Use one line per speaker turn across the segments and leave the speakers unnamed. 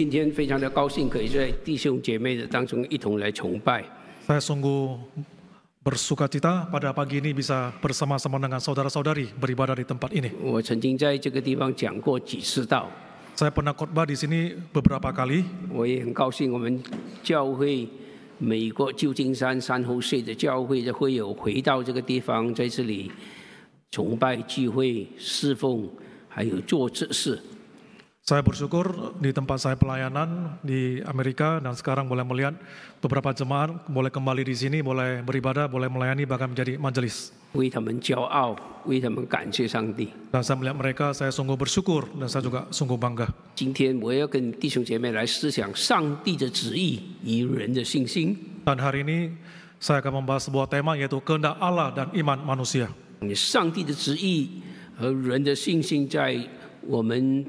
今天非常的高兴，可以在弟兄姐妹的当中一同来崇拜。saya sungguh bersukacita pada pagi ini bisa bersama-sama dengan saudara-saudari beribadah di tempat ini。我曾经在这个地方讲过几次道。saya pernah khotbah di sini beberapa kali。我也很高兴，我们教会美国旧金山山湖市的教会的会有回到这个地方，在这里崇拜聚会、侍奉，还有做这事。Saya bersyukur di tempat saya pelayanan di Amerika dan sekarang boleh melihat beberapa jemaat boleh kembali di sini, boleh beribadah, boleh melayani bahkan menjadi majelis. Dan saya melihat mereka, saya sungguh bersyukur dan saya juga sungguh bangga. Dan hari ini saya akan membahas sebuah tema yaitu kehendak Allah dan iman manusia. 上帝的旨意和人的信心在我们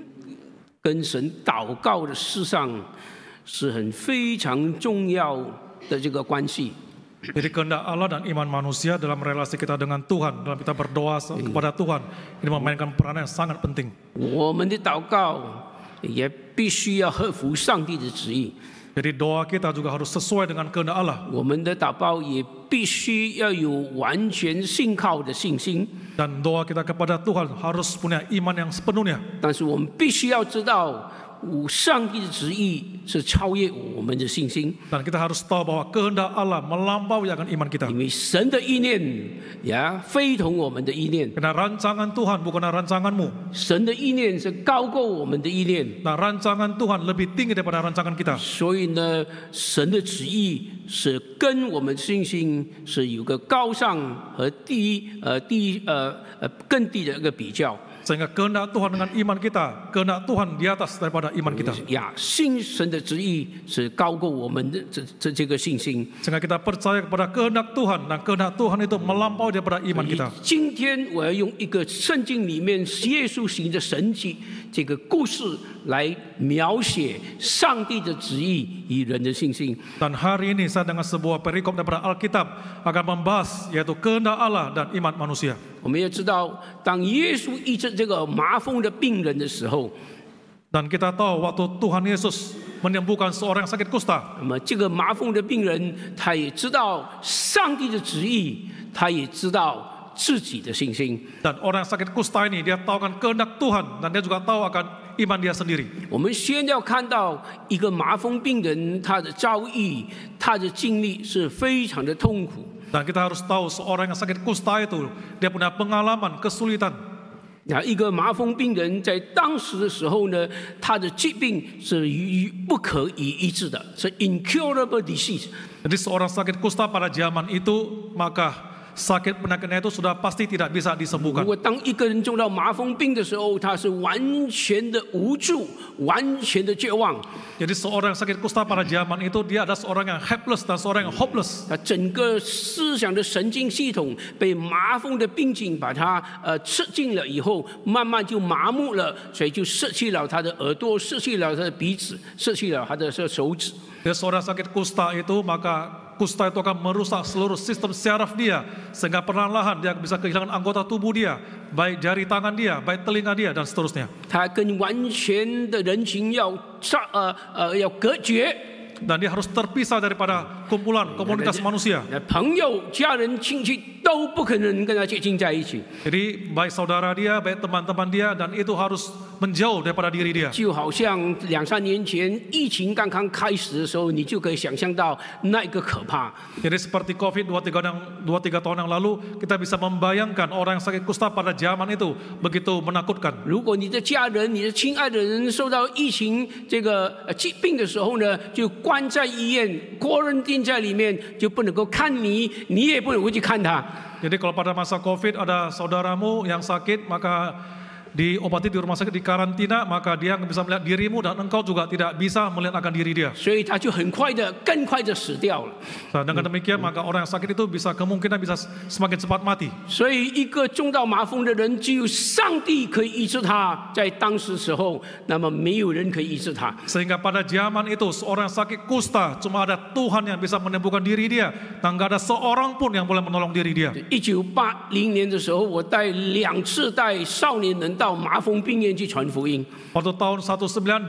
跟神祷告的事上是很非常重要的这个关系。Jadi kehendak Allah dan iman manusia dalam relasi kita dengan Tuhan, dalam kita berdoa iya. kepada Tuhan, ini memainkan peran yang sangat penting. Jadi doa kita juga harus sesuai dengan kehendak Allah. 必须要有完全信靠的信心。Dan doa kita kepada Tuhan harus punya iman yang sepenuhnya。但是我们必须要知道。五上帝的旨意是超越我们的信心。因为神的意念也非同我们的意念。神的意念是高过我们的意念。所以呢，神的旨意是跟我们信心是有个高尚和低呃低呃呃更低的一个比较。sehingga kehendak Tuhan dengan iman kita, kehendak Tuhan di atas daripada iman kita. Ya, sehingga kita percaya kepada kehendak Tuhan dan kehendak Tuhan itu melampaui daripada iman kita. Dan hari ini saya dengan sebuah perikop daripada Alkitab akan membahas yaitu kehendak Allah dan iman manusia. 我们也知道，当耶稣医治这个麻风的病人的时候。Dan kita tahu waktu Tuhan Yesus menyembuhkan seorang sakit kusta. orang sakit kusta ini dia tahu kehendak dan dia tahu akan iman kita harus tahu seorang yang sakit kusta itu dia punya pengalaman kesulitan. 那一个麻风病人在当时的时候呢，他的疾病是与不可以医治的，是 incurable disease。这是 orang sakit kusta pada zaman itu，maka。sakit penyakitnya itu sudah pasti tidak bisa disembuhkan. Jadi seorang sakit kusta pada zaman itu dia ada seorang yang helpless dan seorang yang hopeless. Nah, eh, dia seorang sakit kusta itu maka Kusta itu akan merusak seluruh sistem syaraf dia, sehingga perlahan-lahan dia bisa kehilangan anggota tubuh dia, baik jari tangan dia, baik telinga dia, dan seterusnya. dan dia harus terpisah daripada kumpulan komunitas manusia. Jadi baik saudara dia, baik teman-teman dia, dan itu harus menjauh daripada diri dia. 就好像两三年前疫情刚刚开始的时候，你就可以想象到那个可怕。Jadi seperti COVID tahun yang tiga tahun yang lalu, kita bisa membayangkan orang yang sakit kusta pada zaman itu begitu menakutkan. 如果你的家人、你的亲爱的人受到疫情这个疾病的时候呢，就关在医院，quarantine kalau pada masa COVID ada saudaramu yang sakit, maka diobati di rumah sakit di karantina maka dia nggak bisa melihat dirimu dan engkau juga tidak bisa melihat akan diri dia. Nah, dengan demikian maka orang yang sakit itu bisa kemungkinan bisa semakin cepat mati. Sehingga pada zaman itu seorang yang sakit kusta cuma ada Tuhan yang bisa menyembuhkan diri dia. Dan nggak ada seorang pun yang boleh menolong diri dia. 1980年的时候，我带两次带少年人。到麻风病院去传福音。Pada tahun 1980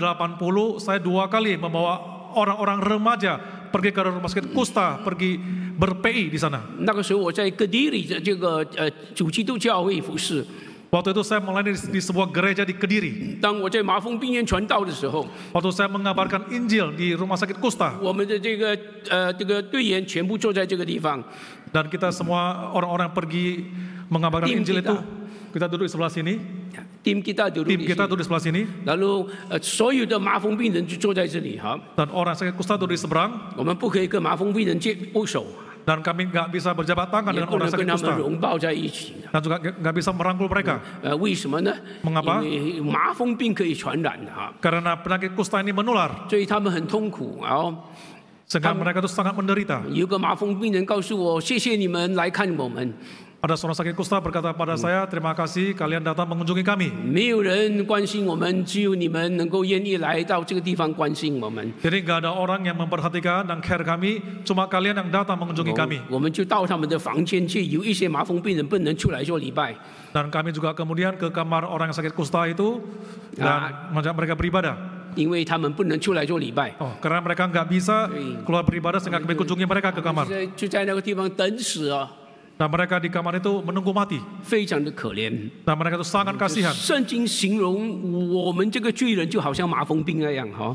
saya dua kali membawa orang-orang remaja pergi ke rumah sakit Kusta, pergi berpi di sana. Waktu itu saya melayani di sebuah gereja di Kediri. Waktu saya mengabarkan Injil di rumah sakit Kusta. Dan kita semua orang-orang pergi mengabarkan Injil itu kita duduk di sebelah sini. Ya, tim kita duduk Tim kita duduk di sebelah sini. Lalu eh, sini. Dan orang sakit kusta duduk di seberang. dan kami nggak bisa berjabat tangan ya, dengan orang sakit kusta dan juga nggak bisa merangkul mereka. Eh, eh, Mengapa? Karena penyakit kusta ini menular. Sehingga mereka itu sangat menderita. Ya ada seorang sakit kusta berkata pada hmm. saya, terima kasih kalian datang mengunjungi kami. Jadi nggak ada orang yang memperhatikan dan care kami, cuma kalian yang datang mengunjungi kami. Dan kami juga kemudian ke kamar orang yang sakit kusta itu dan mengajak mereka beribadah. 因为他们不能出来做礼拜。哦，karena mereka nggak bisa keluar beribadah sehingga kami kunjungi mereka ke kamar. Nah mereka di kamar itu menunggu mati. nah mereka itu sangat kasihan.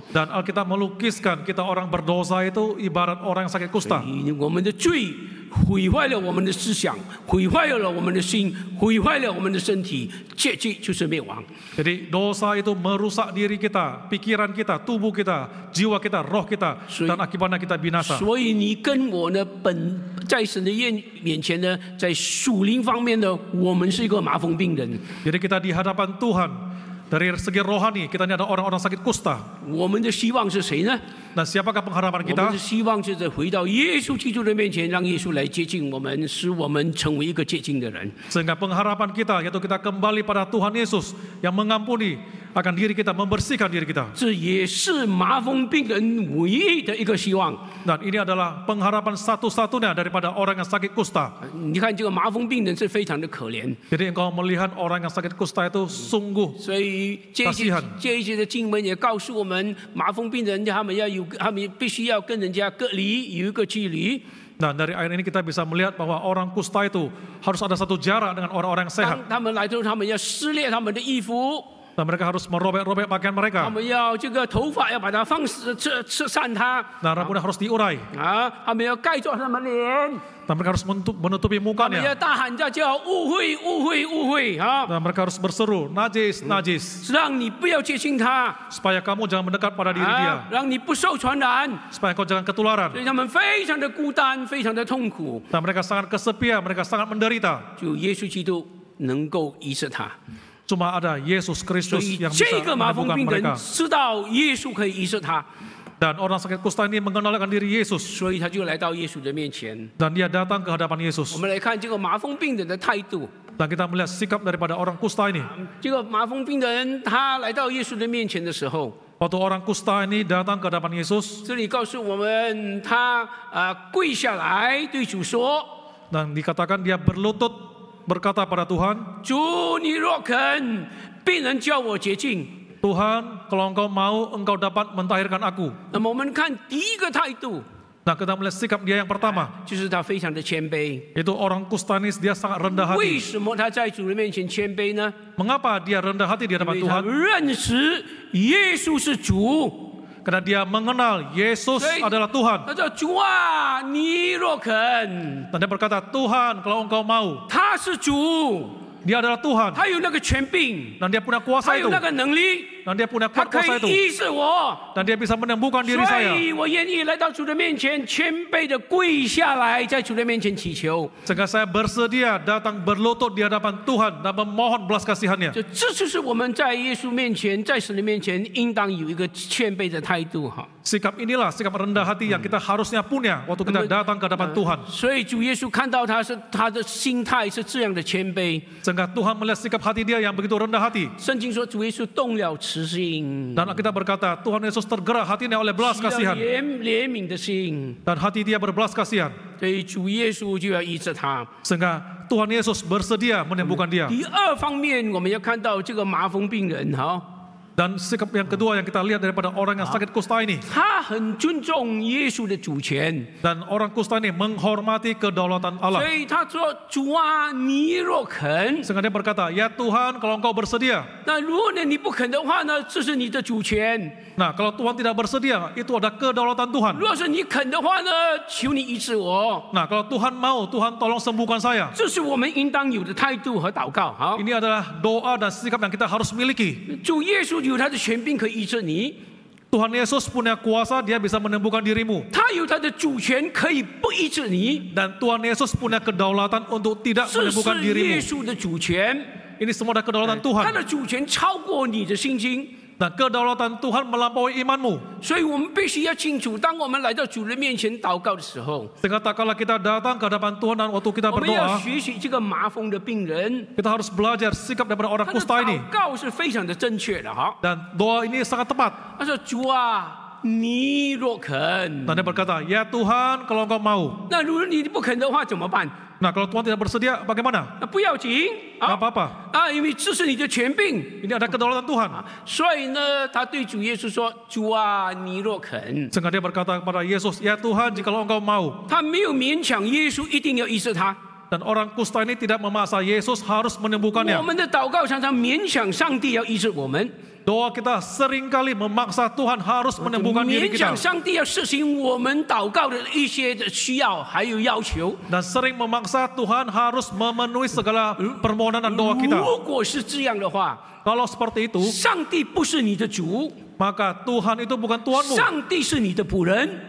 Dan Alkitab melukiskan kita orang berdosa itu ibarat orang yang sakit kusta. 我们的罪毁坏了我们的思想，毁坏了我们的心，毁坏了我们的身体，结局就是灭亡。所以你跟我呢，本在神的愿面前呢，在属灵方面的，我们是一个麻风病人。Dari segi rohani, kita ini ada orang-orang sakit kusta. Nah, siapakah pengharapan kita? Sehingga pengharapan kita, yaitu kita kembali pada Tuhan Yesus yang mengampuni, akan diri kita membersihkan diri kita. Dan ini adalah pengharapan satu-satunya daripada orang yang sakit kusta. Jadi engkau melihat orang yang sakit kusta itu sungguh kasihan. 这一节的经文也告诉我们，麻风病人他们要有，他们必须要跟人家隔离，有一个距离。Nah dari ayat ini kita bisa melihat bahwa orang kusta itu harus ada satu jarak dengan orang-orang sehat. Nah, mereka harus merobek-robek pakaian mereka. 他们要这个头发要把它放湿、吃吃散它。那 ya, ya, nah, rambutnya harus diurai. 啊，他们要盖住他们脸。Dan ya, nah, mereka harus menutupi mukanya. 他们要大喊叫叫误会误会误会啊。Dan mereka harus berseru najis najis. 让你不要接近他。Supaya kamu jangan mendekat pada diri dia. 让你不受传染。Supaya kau jangan ketularan. 所以他们非常的孤单，非常的痛苦。Dan mereka sangat kesepian, mereka sangat menderita. Yesus 就耶稣基督能够医治他。Cuma ada Yesus Kristus yang bisa menyembuhkan mereka. Dan orang sakit kusta ini mengenalkan diri Yesus. Dan dia datang ke hadapan Yesus. Dan kita melihat sikap daripada orang kusta ini. Waktu orang kusta ini datang ke hadapan Yesus. Dan dikatakan dia berlutut berkata pada Tuhan, Tuhan, kalau engkau mau, engkau dapat mentahirkan aku. Kan, nah, kita melihat sikap dia yang pertama. Itu orang Kustanis, dia sangat rendah hati. Mengapa dia rendah hati di hadapan Tuhan? Karena dia mengenal Yesus adalah Tuhan. Dan dia berkata, Tuhan kalau engkau mau. 他是主。dia adalah Tuhan. Dan dia punya kuasa itu. Dan dia punya kuat kuasa itu. Dan dia bisa menyembuhkan diri saya. Sehingga saya bersedia datang berlutut di hadapan Tuhan dan memohon belas kasihannya. Ini adalah kita di Yesus 面前，在神的面前，应当有一个谦卑的态度哈。Sikap inilah sikap rendah hati yang kita harusnya punya waktu kita datang ke hadapan nah, Tuhan. Sehingga Tuhan melihat sikap hati dia yang begitu rendah hati. Dan kita berkata Tuhan Yesus tergerak hatinya oleh belas kasihan. Dan hati dia berbelas kasihan. Sehingga Tuhan Yesus bersedia menyembuhkan dia. 第二方面，我们要看到这个麻风病人哈。dan sikap yang kedua yang kita lihat daripada orang yang sakit kusta ini. Dan orang kusta ini menghormati kedaulatan Allah. Sehingga dia berkata, ya Tuhan kalau engkau bersedia. Nah, kalau Tuhan tidak bersedia, itu ada kedaulatan Tuhan. Nah, kalau Tuhan mau, Tuhan tolong sembuhkan saya. Ini adalah doa dan sikap yang kita harus miliki. Tuhan Yesus punya kuasa, dia bisa menyembuhkan dirimu. Dan Tuhan Yesus punya kedaulatan untuk tidak menyembuhkan dirimu. Ini semua ada kedaulatan Tuhan. Nah, Tuhan 那各道但都很不能被隐瞒母，所以我们必须要清楚，当我们来到主人面前祷告的时候，sehingga tak kala kita datang ke hadapan Tuhan dan waktu kita 我们要 berdoa, 学习这个麻风的病人，kita harus belajar sikap daripada orang kusta ini 祷告是非常的正确的哈。dan doa ini sangat tepat. 你若肯。Dan berkata, ya Tuhan kalau engkau mau. kalau Tuhan tidak bersedia bagaimana? 那不要紧，Tidak apa-apa. ada kedaulatan Tuhan. 所以呢，他对主耶稣说：“主啊，你若肯。Sehingga dia berkata kepada Yesus, ya Tuhan jika engkau mau dan orang kusta ini tidak memaksa Yesus harus menyembuhkannya. Doa kita seringkali memaksa Tuhan harus menyembuhkan diri kita. Dan sering memaksa Tuhan harus memenuhi segala permohonan dan doa kita. Kalau seperti itu, maka Tuhan itu bukan Tuhanmu.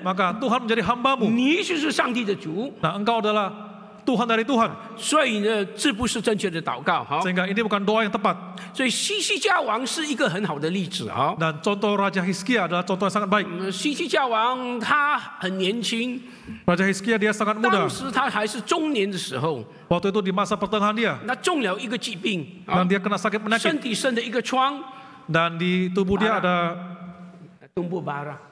Maka Tuhan menjadi hambamu. Nah, engkau adalah Tuhan dari Tuhan。所以呢，这不是正确的祷告，哈。Sehingga ini bukan doa yang dan contoh Raja Hizkia adalah contoh yang sangat baik。西西家王他很年轻。Raja Hizkia dia sangat muda。当时他还是中年的时候。Waktu itu di masa pertengahan dia kena sakit penyakit。身体生的一个疮。Dan di tubuh dia ada tumbuh bara。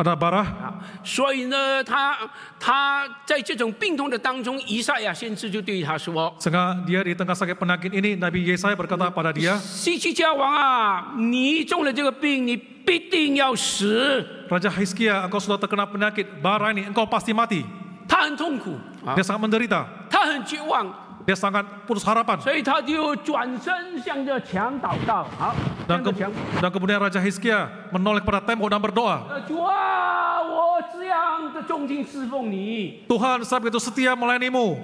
把他拔了。啊，所以呢，他他在这种病痛的当中，以赛亚先知就对他说：“Sehingga dia di tengah sakit penyakit ini, Nabi Yesaya berkata pada dia：‘ 西西家王啊，你中了这个病，你必定要死。’Raja Hiskia, engkau sudah terkena penyakit bara ini, engkau pasti mati. Dia sangat menderita. Dia sangat menderita. dia sangat putus harapan. dan kemudian Raja Hizkia menoleh pada tembok dan berdoa. Tuhan, saya begitu setia melayanimu.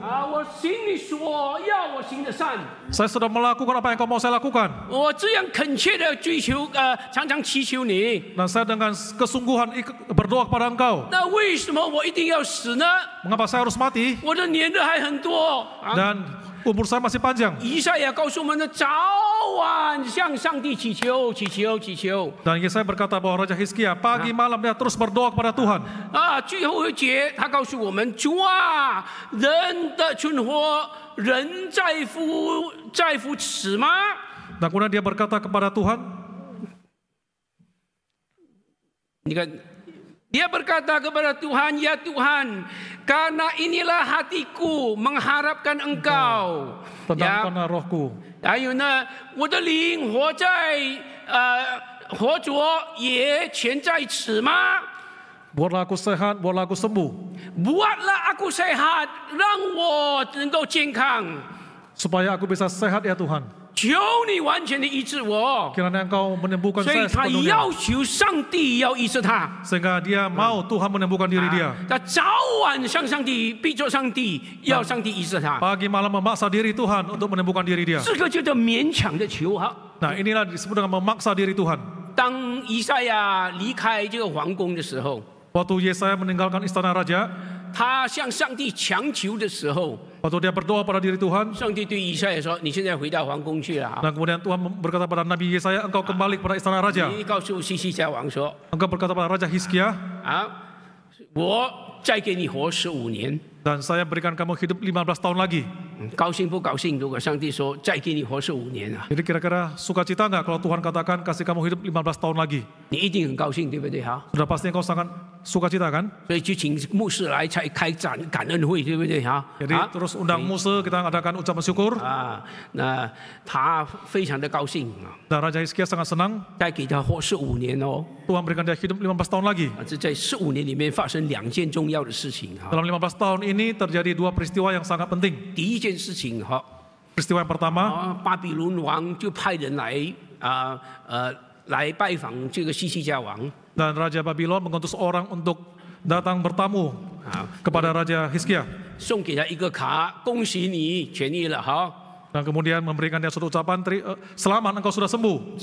Saya sudah melakukan apa yang kau mau saya lakukan. Dan saya dengan kesungguhan berdoa kepada engkau. Mengapa saya harus mati? Dan umur saya masih panjang. Yesaya Dan Yesaya berkata bahwa Raja Hizkia pagi malam dia terus berdoa kepada Tuhan. Ah, 最后一节他告诉我们，主啊，人的存活，人在乎在乎死吗？Dan kemudian dia berkata kepada Tuhan, 你看 Dia berkata kepada Tuhan, "Ya Tuhan, karena inilah hatiku mengharapkan Engkau." Tenangkanlah ya. rohku. Ayuna, wadaling hojai uh, hojo ye cintai cima. Buatlah aku sehat, buatlah aku sembuh. Buatlah aku sehat, rangwo engkau cingkang. Supaya aku bisa sehat ya Tuhan. 求你完全的医治我。所以，他要求上帝要医治他。所以，他早晚上上帝，逼着上帝要上帝医治他。这个叫做勉强的求。好，那，这是我们逼着上帝。当以赛亚离开这个王宫的时候。他向上帝强求的时候，waktu berdoa pada diri Tuhan, dan Tuhan berkata pada Nabi Yesaya, engkau kembali kepada istana！” raja. Engkau berkata Raja saya berikan kamu hidup 15 tahun lagi. kira kira-kira kalau Tuhan katakan kasih kamu hidup 15 tahun lagi? pasti sangat sukacita kan? Jadi terus undang Musa kita adakan ucapan syukur. nah, Dan Raja Hizkia sangat senang. Tuhan berikan dia hidup 15 tahun lagi. Dalam 15 tahun ini terjadi dua peristiwa yang sangat penting. Peristiwa yang pertama, Babylon 王就派人来啊呃来拜访这个西西家王。dan Raja Babylon mengutus orang untuk datang bertamu kepada Raja Hizkia. Dan kemudian memberikan dia suatu ucapan, eh, selamat engkau sudah sembuh.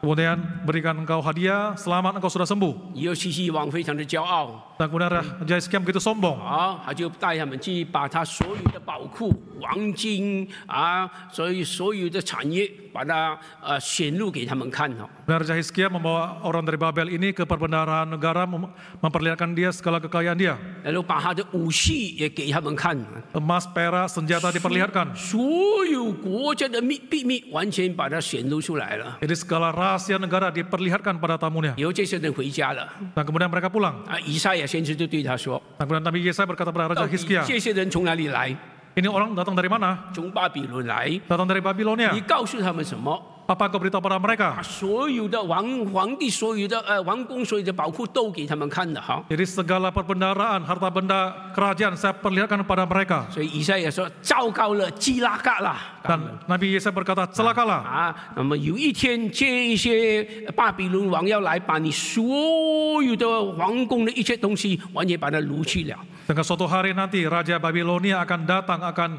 Kemudian berikan engkau hadiah, selamat engkau sudah sembuh. 那古拉拉，人家 scam gitu sombong。好，他就带他们去把他所有的宝库、黄金啊，所以所有的产业，把它呃显露给他们看哦。Raja Hizkia membawa orang dari Babel ini ke perbendaharaan negara memperlihatkan dia segala kekayaan dia. Emas, perak, senjata diperlihatkan. Jadi segala rahasia negara diperlihatkan pada tamunya. Dan kemudian mereka pulang. Isa ya. 先知就对他说：“Nabi Ini orang datang dari mana? Datang dari Babilonia. 你告诉他们什么？apa kau pada mereka? Ah, Jadi segala perbendaraan, harta benda kerajaan saya perlihatkan kepada mereka. Dan Nabi Yesaya berkata, celakalah. Ah, ah, Dengan suatu hari nanti Raja Babilonia akan datang akan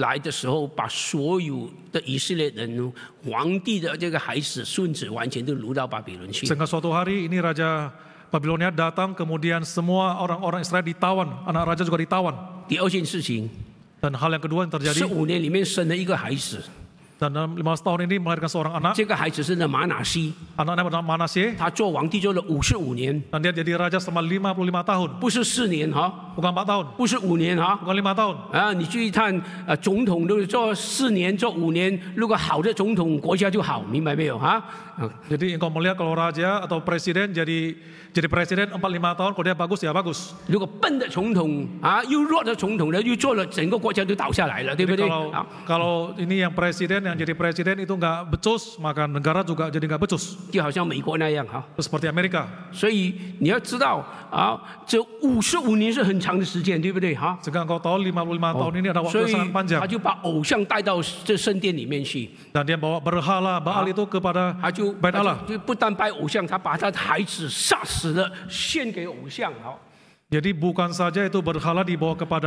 Sehingga suatu hari ini raja Babilonia datang, kemudian semua orang-orang Israel ditawan, anak raja juga ditawan. dan hal yang kedua yang terjadi. tahun ini melahirkan seorang anak. 这个孩子是那马拿西。Anaknya bernama Manasye. dia jadi raja selama 55 tahun. 不是4 ha? 胡说八道的，不是五年啊！胡说八道的啊！你去看，呃，总统都做四年、做五年。如果好的总统，国家就好，明白没有啊？jadi kalau melihat kalau raja atau presiden jadi jadi presiden empat lima tahun kalau dia bagus d a bagus。如果笨的总统啊，又弱的总统呢，又做了，整个国家都倒下来了，对不对 k kalau ini yang presiden yang jadi presiden itu enggak becus maka negara juga jadi enggak becus。就好像美国那样哈。seperti Amerika。所以你要知道啊，这五十五年是很。长的时间，对不对哈？所以他就把偶像带到这圣殿里面去。那他把伯哈拉、巴尔，itu kepada。他就拜阿拉，就不单拜偶像，他把他的孩子杀死了，献给偶像。好。所以不是只伯哈拉被带去拜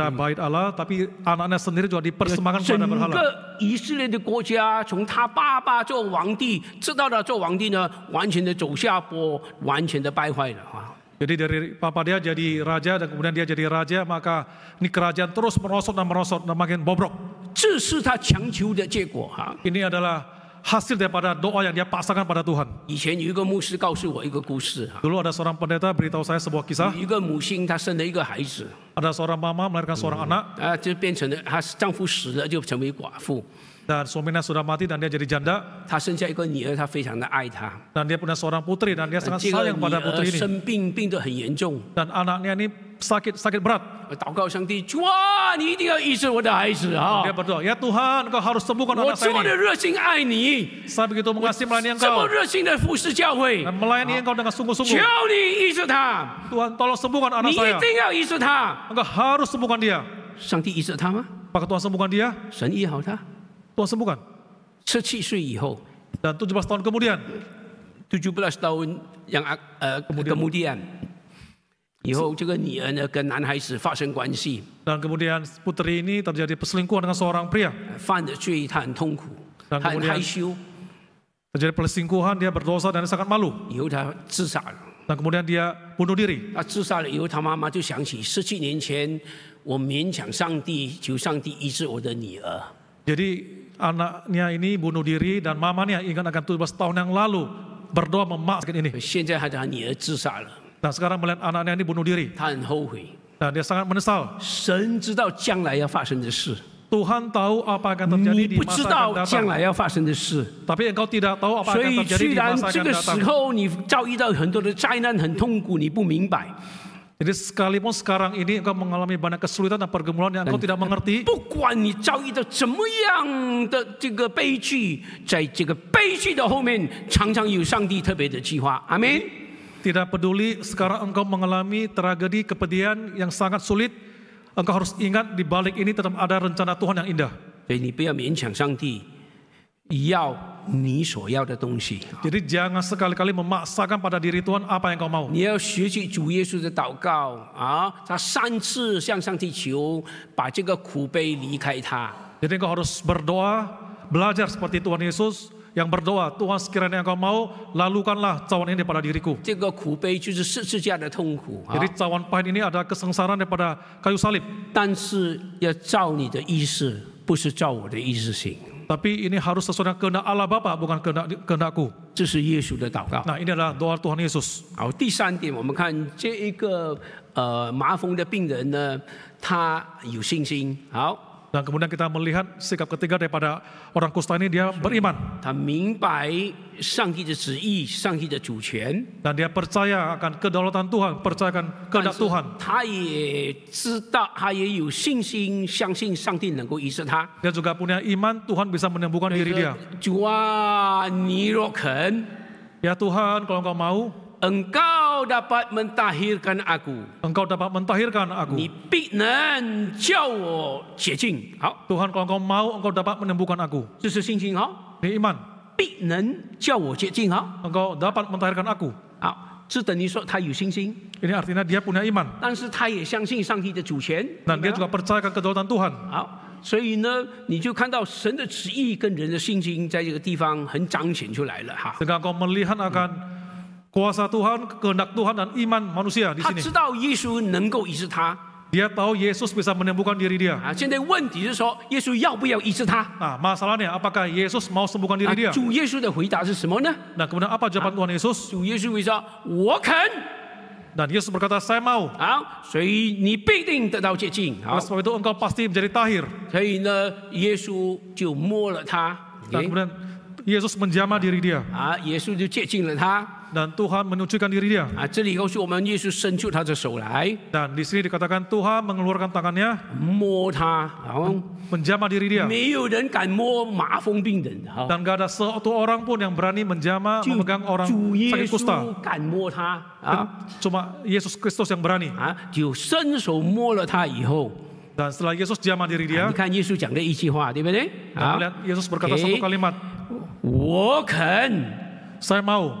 阿拉，但是他的孩子也被带去拜阿拉。整个以色列的国家，从他爸爸做皇帝，直到他做皇帝呢，完全的走下坡，完全的败坏了啊。Jadi dari papa dia jadi raja dan kemudian dia jadi raja maka ini kerajaan terus merosot dan merosot dan makin bobrok. Ini adalah hasil daripada doa yang dia pasangkan pada Tuhan. Dulu ada seorang pendeta beritahu saya sebuah kisah. Ada seorang mama melahirkan seorang anak dan suaminya sudah mati dan dia jadi janda. Dan dia punya seorang putri dan dia sangat sayang pada putri ini. Dan anaknya ini sakit sakit berat. Dia berdoa, ya Tuhan, kau harus sembuhkan anak saya ini. Saya begitu mengasihi melayani engkau. Dan melayani engkau dengan sungguh-sungguh. Tuhan, tolong sembuhkan anak saya. Engkau harus sembuhkan dia. Apakah Tuhan sembuhkan dia? Tuhan sembuhkan. Seci Sui Ho. Dan 17 tahun kemudian. 17 tahun yang uh, kemudian. kemudian 以后这个女儿呢跟男孩子发生关系，dan kemudian putri ini terjadi perselingkuhan dengan seorang pria，犯了罪，她很痛苦，她很害羞，terjadi perselingkuhan dia berdosa dan sangat malu，以后她自杀了，dan kemudian dia bunuh diri，她自杀了以后，她妈妈就想起十七年前我勉强上帝求上帝医治我的女儿，jadi anaknya ini bunuh diri dan mama nya ingin akan tugas tahun yang lalu berdoa memaksa ini。现在他的女儿自杀了。那现在看，他儿子呢？他很后悔，他很懊丧。神知道将来要发生的事，主知道什么要发生的事。你不知道将来要发生的事。打别人高低他，打我高低他。所以，居然这个时候你遭遇到很多的灾难，很痛苦，你不明白。Jadi sekalipun sekarang ini engkau mengalami banyak kesulitan dan pergumulan yang engkau tidak mengerti. Tidak peduli sekarang engkau mengalami tragedi kepedihan yang sangat sulit, engkau harus ingat di balik ini tetap ada rencana Tuhan yang indah. 所以你不要勉强上帝，要你所要的东西。Jadi jangan sekali-kali memaksakan pada diri Tuhan apa yang kau mau. 你要学习主耶稣的祷告啊，他三次向上帝求，把这个苦悲离开他。Jadi kau harus berdoa, belajar seperti Tuhan Yesus yang berdoa, Tuhan sekiranya engkau mau, lalukanlah cawan ini pada diriku. Jadi cawan pahit ini ada kesengsaraan daripada kayu salib. 但是要照你的意思，不是照我的意思行。这是耶稣的祷告。好，第三点，我们看这一个呃麻风的病人呢，他有信心。好。Dan kemudian kita melihat sikap ketiga daripada orang kusta ini dia beriman. Dan dia percaya akan kedaulatan Tuhan, percaya akan kehendak Tuhan. Dia juga punya iman Tuhan bisa menyembuhkan diri dia. Ya Tuhan, kalau engkau mau, engkau dapat mentahirkan aku，engkau dapat mentahirkan aku，i 必能叫我解经，好，主啊，如果你们想要，engkau dapat menembuskan aku，这是信心哈，有 iman，必 a 叫我解经哈，engkau dapat mentahirkan aku，好，这等于说他有信心，这意思呢，他有 iman，但是他也相信上帝的主权，那他也是相信上帝的主权，好，所以呢，你就看到神的旨意跟人的信心在这个地方很彰显出来了哈，engkau l i h a t akan kuasa Tuhan, kehendak Tuhan dan iman manusia di sini. Dia tahu Yesus bisa menyembuhkan diri dia. Nah, masalahnya apakah Yesus mau sembuhkan diri dia? Nah, kemudian apa jawaban Tuhan Yesus? Dan Yesus berkata, saya mau. Oleh sebab itu engkau pasti menjadi tahir. Dan kemudian Yesus menjamah diri dia dan Tuhan menunjukkan diri dia. Dan di sini dikatakan Tuhan mengeluarkan tangannya 摸他，然后 menjamah diri dia. Dan gak ada satu orang pun yang berani menjamah memegang orang sakit kusta. Cuma Yesus Kristus yang berani. Dan setelah Yesus jamah diri 啊 dia, 你看耶稣讲的一句话，对不对？dan 啊 melihat Yesus berkata satu kalimat, saya mau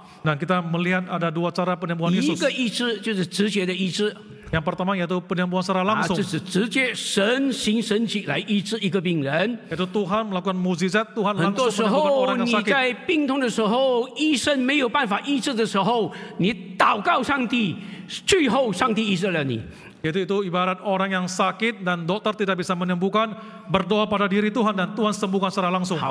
Nah kita melihat ada dua cara penyembuhan Yesus. Yang pertama yaitu penyembuhan secara langsung. Yaitu Tuhan melakukan mukjizat, Tuhan langsung menyembuhkan orang yang sakit. Yaitu itu ibarat orang yang sakit dan dokter tidak bisa menyembuhkan, berdoa pada diri Tuhan dan Tuhan sembuhkan secara langsung.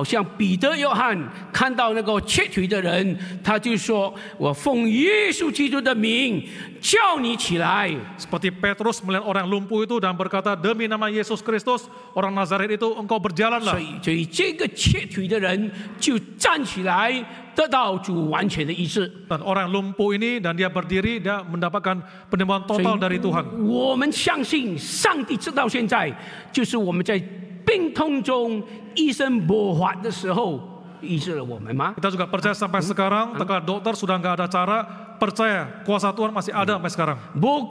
Seperti Petrus melihat orang lumpuh itu dan berkata, "Demi nama Yesus Kristus, orang Nazaret itu engkau berjalanlah." 所以，所以这个瘸腿的人就站起来。得到主完全的医治。Dan orang lumpuh ini dan dia berdiri dia mendapatkan penyembuhan total dari Tuhan. 我们相信上帝直到现在，就是我们在病痛中医生不缓的时候。Kita juga percaya sampai sekarang, tekan dokter sudah nggak ada cara, percaya kuasa Tuhan masih ada sampai sekarang.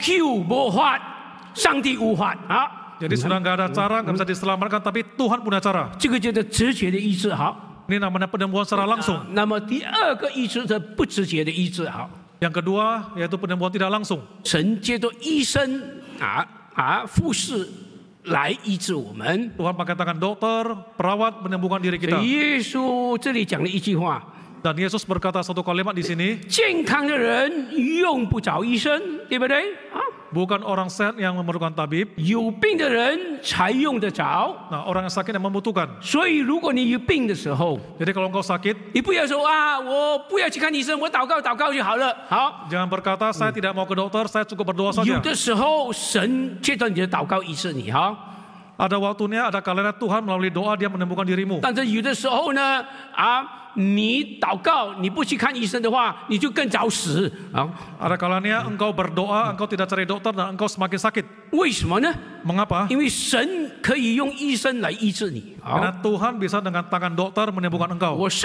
Q, bo Jadi sudah nggak ada cara, nggak bisa diselamatkan, tapi Tuhan punya cara. Ini namanya penyembuhan secara langsung. Yang kedua yaitu penyembuhan tidak langsung. Tuhan pakai tangan dokter, perawat menyembuhkan diri kita. Yesus 这里讲了一句话。dan Yesus berkata satu kalimat di sini. Bukan orang sehat yang memerlukan tabib. Nah, orang yang sakit yang membutuhkan. Jadi kalau engkau jangan berkata saya tidak mau ke dokter, saya cukup berdoa saja ada waktunya, ada kalanya Tuhan melalui doa dia menemukan dirimu. ada kalanya engkau berdoa, engkau tidak cari dokter dan engkau semakin sakit. Mengapa? Karena Tuhan bisa dengan tangan dokter menyembuhkan engkau. 19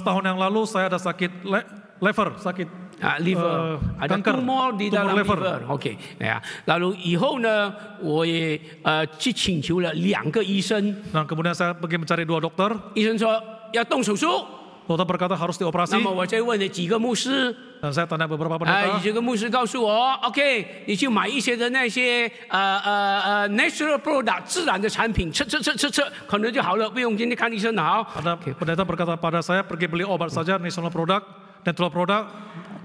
tahun yang lalu saya ada sakit le lever sakit. 啊，liver 啊，tumor 的 liver，OK，、okay, 哎呀，然后以后呢，我也呃去请求了两个医生。Nah, kemudian saya pergi mencari dua dokter. 医生说要动手术。Dokter ya, berkata harus dioperasi. Dan saya tanya beberapa pendeta. Uh, okay, uh, uh, natural product 自然的产品，吃吃吃吃吃，可能就好了，不用今天看医生了。好。Ada kan pendeta berkata pada saya pergi beli obat saja, natural product, natural product,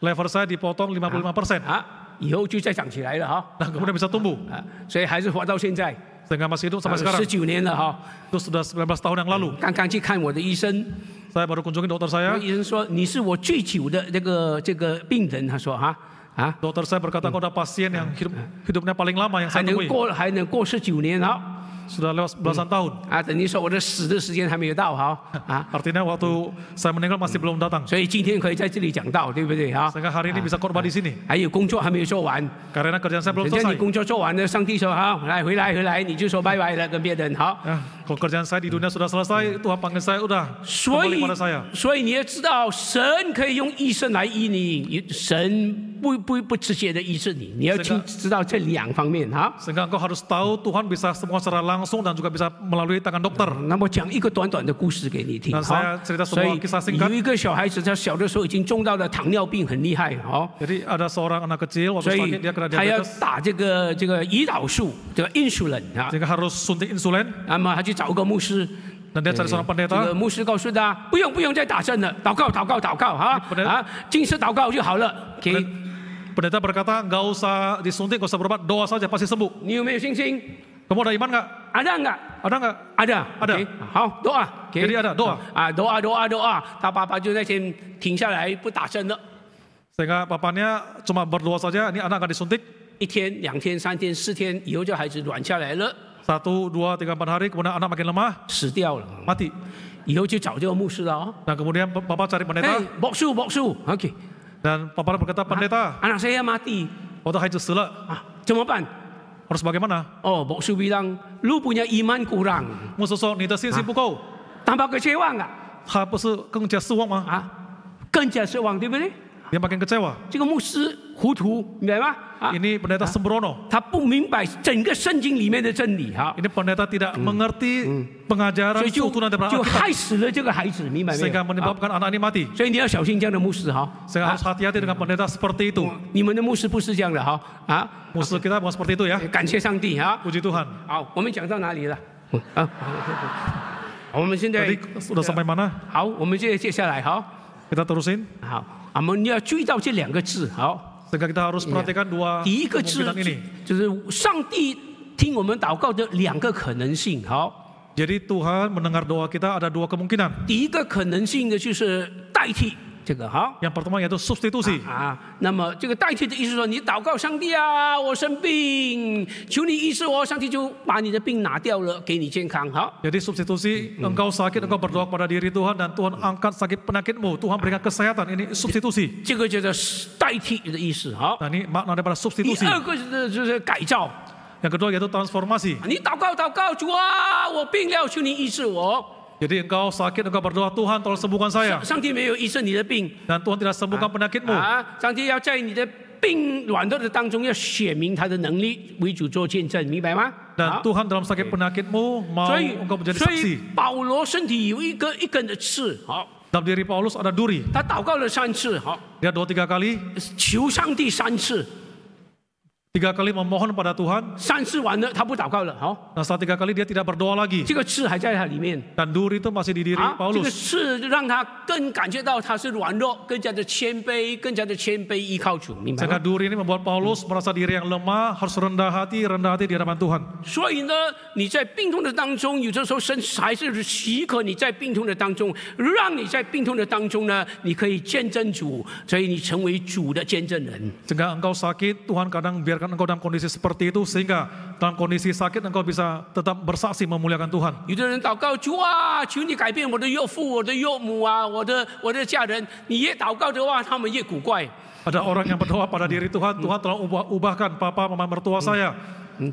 Level saya dipotong 55 persen. Ah, nah kemudian tumbuh. Ah, sehingga masih hidup sampai sekarang. Itu sudah 19 tahun yang lalu. Saya baru kunjungi dokter saya. Dokter saya berkata kau adalah pasien yang hidup, hidupnya paling lama yang saya temui sudah lewat belasan hmm. tahun. Ah, artinya waktu saya meninggal masih belum datang. Sehingga hari ini bisa korban di sini. Karena kerjaan saya belum selesai. Kalau kerjaan saya di dunia sudah selesai, Tuhan panggil saya udah. 所以，所以你要知道，神可以用一生来医你，神。不不不直接的医治你，你要听知道这两方面哈。所以讲，我必须知道，主耶稣是神，是神。所以讲，我必须知道，主耶稣是神，是神。所以讲，我必须知道，主耶稣是神，是神。所以讲，我必须知道，主耶稣是神，是神。所以讲，我必须知道，主耶稣是神，是神。所以讲，我必须知道，主耶稣是神，是神。所以讲，我必须知道，主耶稣是神，是神。所以讲，我必须知道，主耶稣是神，是神。所以讲，我必须知道，主耶稣是神，是神。所以讲，我必须知道，主耶稣是神，是神。所以讲，我必须知道，主耶稣是神，是神。所以讲，我必须知道，主耶稣是神，是神。所以讲，我必须知道，主耶稣是神，是神。所以讲，我必须知道，主耶稣是神，是神。所以讲，我必须知道，主耶稣是神，是神。所以讲，我必须知道，主耶稣是神，是 pendeta berkata nggak usah disuntik, nggak usah berobat, doa saja pasti sembuh. New mesing-sing. Kamu ada iman nggak? Ada nggak? Ada nggak? Ada. Ada. Okay. Okay. Jadi ada doa. Ah, doa, doa, doa. Sehingga papanya cuma berdoa saja, ini anak nggak disuntik. 一天、两天、三天、四天以后，这孩子软下来了。satu, dua, tiga, empat hari, kemudian anak makin lemah. 死掉了。mati. 以后就找这个牧师了哦。Nah kemudian papa cari pendeta. Hey, boksu, boksu. Okay. Dan paparan berkata, ah, pendeta. Anak saya mati. Waktu oh, hai itu selak. Cuma ah, apa? Harus bagaimana? Oh, Boksu bilang, lu punya iman kurang. Musuh sok, ni tersin ah. sibuk kau. Tambah kecewa enggak? Ha, pasal kengja suang mah. Ha? Kengja suang, tiba-tiba dia makin kecewa. Ini pendeta sembrono. Ini pendeta tidak mengerti pengajaran Tuhan daripada menyebabkan anak ini mati. Sehingga harus hati-hati dengan pendeta seperti itu. Musuh kita bukan seperti itu ya. Puji Tuhan. 好，我们讲到哪里了？啊，我们现在 sudah sampai Kita terusin. 阿门！你要注意到这两个字，好。第一个字就是上帝听我们祷告的两个可能性，好。所以，主啊，听我们的祷告，有两层意思。第一个可能性的就是代替。Yang pertama yaitu substitusi. 啊，那么这个代替的意思说，你祷告上帝啊，我生病，求你医治我，上帝就把你的病拿掉了，给你健康哈。Jadi substitusi engkau sakit engkau berdoa kepada diri Tuhan dan Tuhan angkat sakit penyakitmu, Tuhan berikan kesehatan ini substitusi. ini makna daripada substitusi. kedua yaitu transformasi. 你祷告祷告主啊，我病了，求你医治我。jadi engkau sakit, engkau berdoa Tuhan tolong sembuhkan saya. Dan Tuhan tidak sembuhkan ah. penyakitmu. Dan ah. Tuhan dalam sakit penyakitmu mau engkau menjadi saksi. dalam diri Paulus ada duri. Dia doa tiga kali, 求上帝三次，tiga kali memohon pada Tuhan. Nah setelah tiga kali dia tidak berdoa lagi. Dan duri itu masih di diri Paulus. Sehingga duri ini membuat Paulus merasa diri yang lemah, harus rendah hati, rendah hati di hadapan Tuhan. Sehingga engkau sakit, Tuhan kadang biar biarkan engkau dalam kondisi seperti itu sehingga dalam kondisi sakit engkau bisa tetap bersaksi memuliakan Tuhan. Ada orang yang berdoa pada diri Tuhan, hmm. Tuhan telah ubah, ubahkan papa mama mertua hmm. saya. Hmm.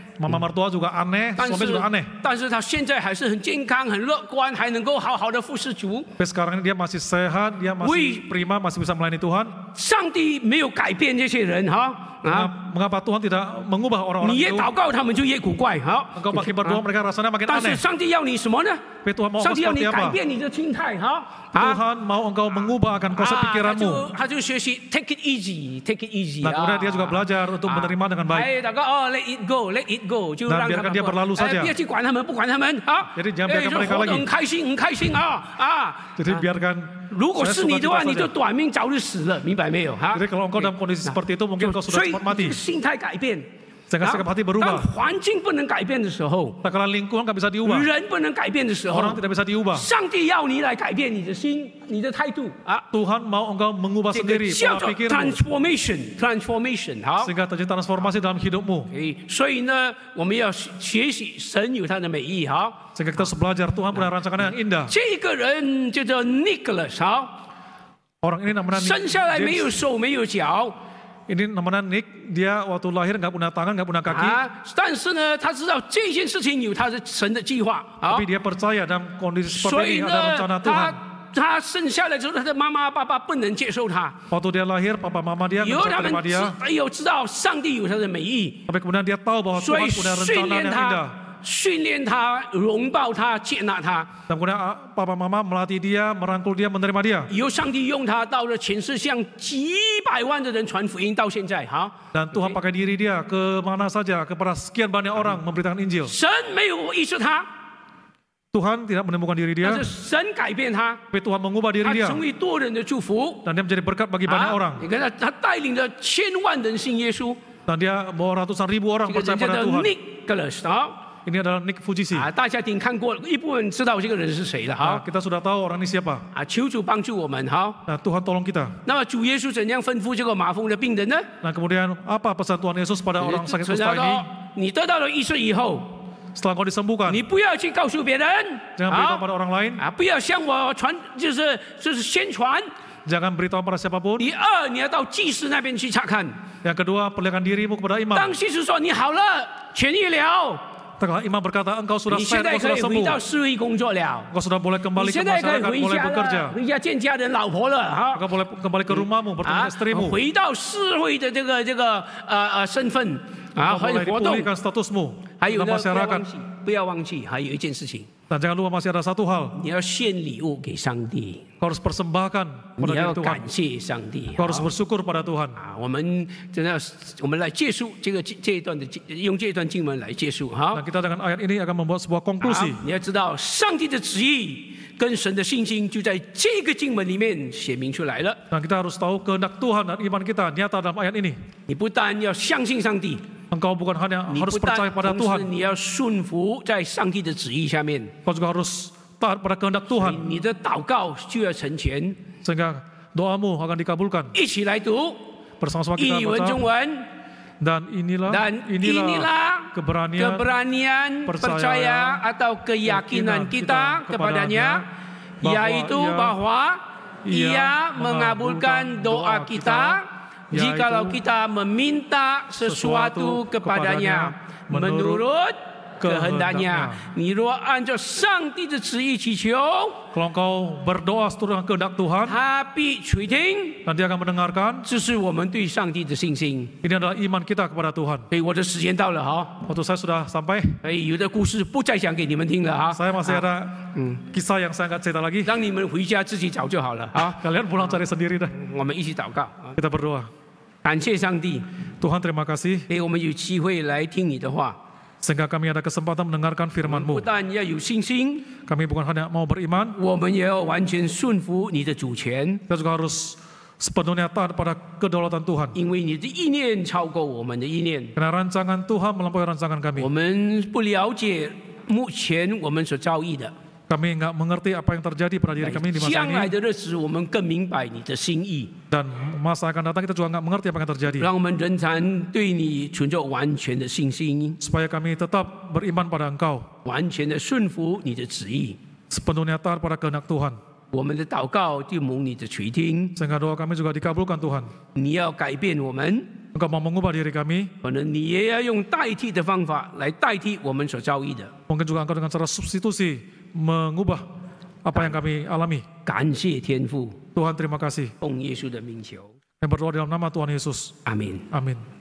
Mama mertua juga aneh, aneh. ini dia masih sehat, dia masih prima, masih bisa melayani Tuhan. 上帝没有改变这些人哈。啊，mengapa Tuhan tidak mengubah orang-orang itu？你越祷告，他们就越古怪。好，engkau makin berdoa mereka rasanya makin Tuhan mau engkau mengubah akan konsep Dia take it easy，take it easy。Nah kemudian dia juga belajar untuk menerima dengan baik。哎，祷告哦，let oh, it go，let it jadi jangan biarkan mereka lagi。很开心，很开心啊啊。Jadi biarkan kalau engkau dalam kondisi seperti itu mungkin kau sudah cepat 整个 sikap hati berubah. kalau lingkungan nggak bisa diubah, orang tidak bisa diubah. 上帝要你来改变你的心、你的态度啊。Tuhan mau engkau mengubah sendiri 叫 pola 做 pikirmu transformation transformation 好。sehingga terjadi transformasi dalam hidupmu. 诶，所以呢，我们要学习神有他的美意好。Sehingga kita belajar Tuhan punya nah, rancangan yang nah. indah. 这个人叫做 Nicholas 好，Orang ini namanya 生下来没有 James. 手没有脚，ini namanya Nick, dia waktu lahir nggak punya tangan, nggak punya kaki. Ah, tapi dia percaya dalam kondisi seperti ini ada rencana Tuhan. 他生下来之后，他的妈妈、爸爸不能接受他。Waktu dia lahir, papa mama dia tidak menerima dia. 有知道上帝有他的美意。Tapi kemudian dia tahu bahwa Tuhan punya rencana yang indah. 训练他、拥抱他、接纳他。Dan ah, dia, merangkul dia, menerima dia. Tuhan pakai diri dia ke mana saja kepada sekian banyak orang memberitakan Injil. tidak menemukan diri dia. Tapi Tuhan mengubah diri dia. Dan dia menjadi berkat bagi banyak orang. Dan dia bawa ratusan ribu orang percaya pada Tuhan. Ini adalah Nick Fujisi. Ah, kita sudah tahu orang ini siapa. Ah, Tuhan tolong kita. kemudian apa pesan Tuhan Yesus pada orang sakit kusta ini? 你得到了医治以后。setelah kau disembuhkan. Jangan beritahu orang lain. Jangan beritahu pada siapapun. Yang kedua, perlihatkan dirimu kepada imam. Tatkala imam berkata, engkau sudah set, engkau sudah sembuh. Engkau sudah boleh kembali ke masyarakat, boleh bekerja. Engkau boleh kembali ke rumahmu, bertemu istrimu. 回到社会的这个这个呃呃身份啊，还有活动，还有呢，不要忘记，不要忘记，还有一件事情。dan jangan lupa masih ada satu hal. Kau harus persembahkan pada Tuhan. Kau harus bersyukur pada Tuhan. Dan kita dengan ayat ini akan membuat sebuah konklusi. Dan kita harus tahu kehendak Tuhan dan iman kita nyata dalam ayat ini. Engkau bukan hanya harus percaya pada Tuhan. harus ya, Kau juga harus taat pada kehendak Tuhan. Sehingga doamu akan dikabulkan. Bersama-sama kita baca. Dan inilah, dan inilah, inilah keberanian, keberanian percaya, percaya atau keyakinan, keyakinan kita, kita kepadanya,
bahwa yaitu bahwa
ia mengabulkan doa kita, kita Ya, jikalau kita meminta sesuatu kepadanya menurut kehendaknya. Ni ruo anjo sang ti de ci yi Kalau kau berdoa seturut kehendak Tuhan, tapi cui ting, nanti akan mendengarkan. Ini adalah iman kita kepada Tuhan. Eh, waktu saya sudah sampai. Eh, saya masih ada hmm. kisah yang saya nggak cerita lagi. Kalian pulang cari sendiri dah. Kita berdoa. 感谢上帝 Tuhan terima kasih Sehingga kami ada kesempatan mendengarkan 不 firman-Mu. 但要有信心，Kami bukan hanya mau beriman, 我们也要完全顺服你的主权，kita juga harus sepenuhnya taat pada kedaulatan Tuhan. Karena rancangan Tuhan melampaui rancangan kami. 我们不了解目前我们所遭遇的，kami nggak mengerti apa yang terjadi pada diri kami di masa ini. Dan masa akan datang kita juga nggak mengerti apa yang terjadi. Supaya kami tetap beriman pada Engkau. Sepenuhnya taat pada kehendak Tuhan. Sehingga doa kami juga dikabulkan Tuhan. Engkau mau mengubah diri kami. Mungkin juga engkau dengan cara substitusi mengubah apa yang kami alami. Tuhan terima kasih. Yang berdoa dalam nama Tuhan Yesus. Amin. Amin.